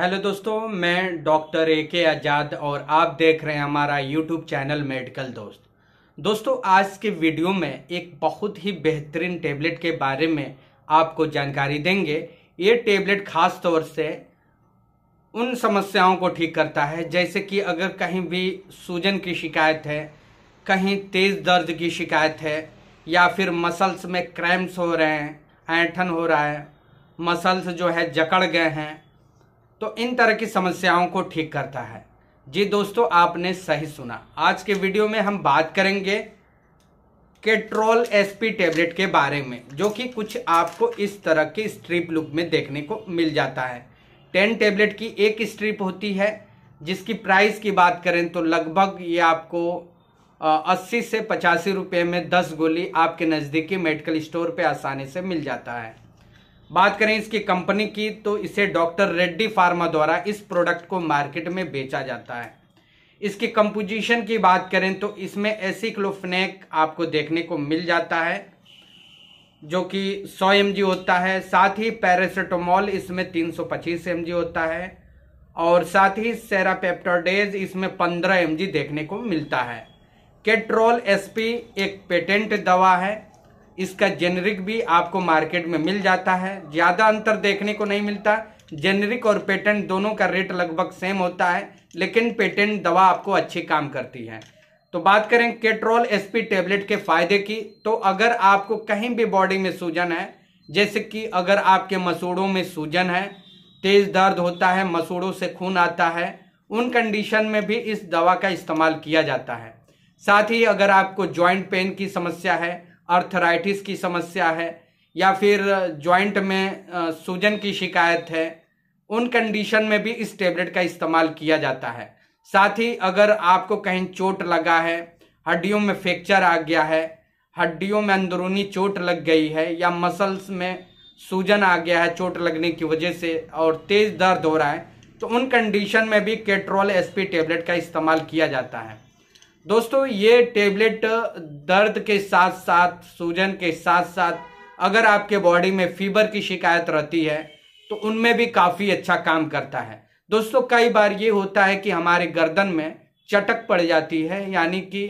hello दोस्तों मैं doctor A के आज़ाद और आप देख रहे हैं हमारा यूट्यूब चैनल मेडिकल दोस्त दोस्तों आज के वीडियो में एक बहुत ही बेहतरीन टेबलेट के बारे में आपको जानकारी देंगे ये टेबलेट खास तौर से उन समस्याओं को ठीक करता है जैसे कि अगर कहीं भी सूजन की शिकायत है कहीं तेज़ दर्द की शिकायत है या फिर मसल्स में क्रैम्प्स हो रहे हैं ऐठन हो रहा है मसल्स जो है जकड़ गए हैं तो इन तरह की समस्याओं को ठीक करता है जी दोस्तों आपने सही सुना आज के वीडियो में हम बात करेंगे केट्रोल एसपी टेबलेट के बारे में जो कि कुछ आपको इस तरह के स्ट्रिप लुक में देखने को मिल जाता है टेन टेबलेट की एक स्ट्रिप होती है जिसकी प्राइस की बात करें तो लगभग ये आपको अस्सी से पचासी रुपये में दस गोली आपके नज़दीकी मेडिकल स्टोर पे आसानी से मिल जाता है बात करें इसकी कंपनी की तो इसे डॉक्टर रेड्डी फार्मा द्वारा इस प्रोडक्ट को मार्केट में बेचा जाता है इसके कंपोजिशन की बात करें तो इसमें एसिक्लोफनेक आपको देखने को मिल जाता है जो कि 100 एम होता है साथ ही पैरासीटामोल इसमें 325 एम होता है और साथ ही सेरापेप्टोडेज इसमें 15 एम देखने को मिलता है केट्रोल एसपी एक पेटेंट दवा है इसका जेनरिक भी आपको मार्केट में मिल जाता है ज़्यादा अंतर देखने को नहीं मिलता जेनरिक और पेटेंट दोनों का रेट लगभग सेम होता है लेकिन पेटेंट दवा आपको अच्छी काम करती है तो बात करें केट्रोल एसपी टेबलेट के फायदे की तो अगर आपको कहीं भी बॉडी में सूजन है जैसे कि अगर आपके मसूड़ों में सूजन है तेज दर्द होता है मसूड़ों से खून आता है उन कंडीशन में भी इस दवा का इस्तेमाल किया जाता है साथ ही अगर आपको जॉइंट पेन की समस्या है अर्थराइटिस की समस्या है या फिर जॉइंट में सूजन की शिकायत है उन कंडीशन में भी इस टेबलेट का इस्तेमाल किया जाता है साथ ही अगर आपको कहीं चोट लगा है हड्डियों में फ्रैक्चर आ गया है हड्डियों में अंदरूनी चोट लग गई है या मसल्स में सूजन आ गया है चोट लगने की वजह से और तेज दर्द हो रहा है तो उन कंडीशन में भी केट्रोल एसपी टेबलेट का इस्तेमाल किया जाता है दोस्तों ये टेबलेट दर्द के साथ साथ सूजन के साथ साथ अगर आपके बॉडी में फीवर की शिकायत रहती है तो उनमें भी काफ़ी अच्छा काम करता है दोस्तों कई बार ये होता है कि हमारे गर्दन में चटक पड़ जाती है यानी कि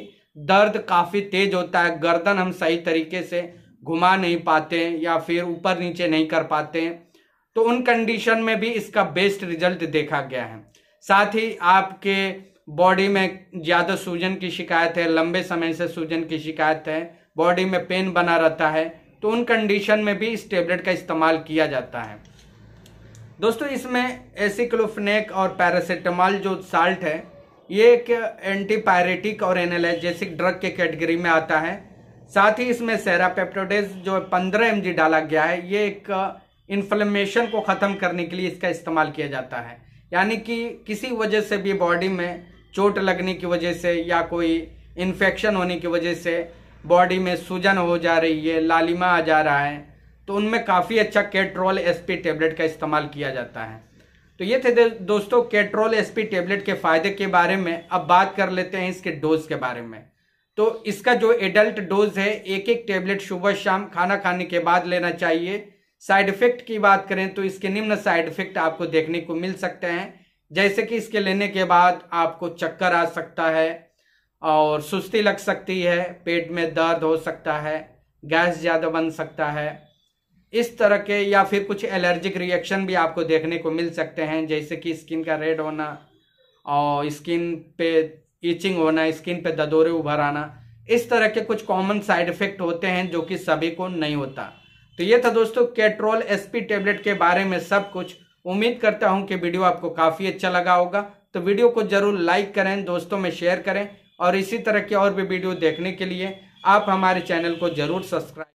दर्द काफ़ी तेज होता है गर्दन हम सही तरीके से घुमा नहीं पाते या फिर ऊपर नीचे नहीं कर पाते तो उन कंडीशन में भी इसका बेस्ट रिजल्ट देखा गया है साथ ही आपके बॉडी में ज़्यादा सूजन की शिकायत है लंबे समय से सूजन की शिकायत है बॉडी में पेन बना रहता है तो उन कंडीशन में भी इस टेबलेट का इस्तेमाल किया जाता है दोस्तों इसमें एसिक्लोफनेक और पैरासीटामॉल जो साल्ट है ये एक एंटीपायरेटिक और एनालैजेसिक ड्रग के कैटेगरी में आता है साथ ही इसमें सेरापेप्टोडेज जो 15 एम डाला गया है ये एक इन्फ्लेमेशन को ख़त्म करने के लिए इसका इस्तेमाल किया जाता है यानी कि किसी वजह से भी बॉडी में चोट लगने की वजह से या कोई इन्फेक्शन होने की वजह से बॉडी में सूजन हो जा रही है लालिमा आ जा रहा है तो उनमें काफ़ी अच्छा कैट्रोल एसपी टेबलेट का इस्तेमाल किया जाता है तो ये थे दोस्तों कैट्रोल एसपी टेबलेट के फ़ायदे के बारे में अब बात कर लेते हैं इसके डोज के बारे में तो इसका जो एडल्ट डोज है एक एक टेबलेट सुबह शाम खाना खाने के बाद लेना चाहिए साइड इफेक्ट की बात करें तो इसके निम्न साइड इफेक्ट आपको देखने को मिल सकते हैं जैसे कि इसके लेने के बाद आपको चक्कर आ सकता है और सुस्ती लग सकती है पेट में दर्द हो सकता है गैस ज़्यादा बन सकता है इस तरह के या फिर कुछ एलर्जिक रिएक्शन भी आपको देखने को मिल सकते हैं जैसे कि स्किन का रेड होना और स्किन पे ईचिंग होना स्किन पे ददोरे उभर आना इस तरह के कुछ कॉमन साइड इफेक्ट होते हैं जो कि सभी को नहीं होता तो ये था दोस्तों कैट्रोल एसपी टेबलेट के बारे में सब कुछ उम्मीद करता हूं कि वीडियो आपको काफ़ी अच्छा लगा होगा तो वीडियो को जरूर लाइक करें दोस्तों में शेयर करें और इसी तरह के और भी वीडियो देखने के लिए आप हमारे चैनल को जरूर सब्सक्राइब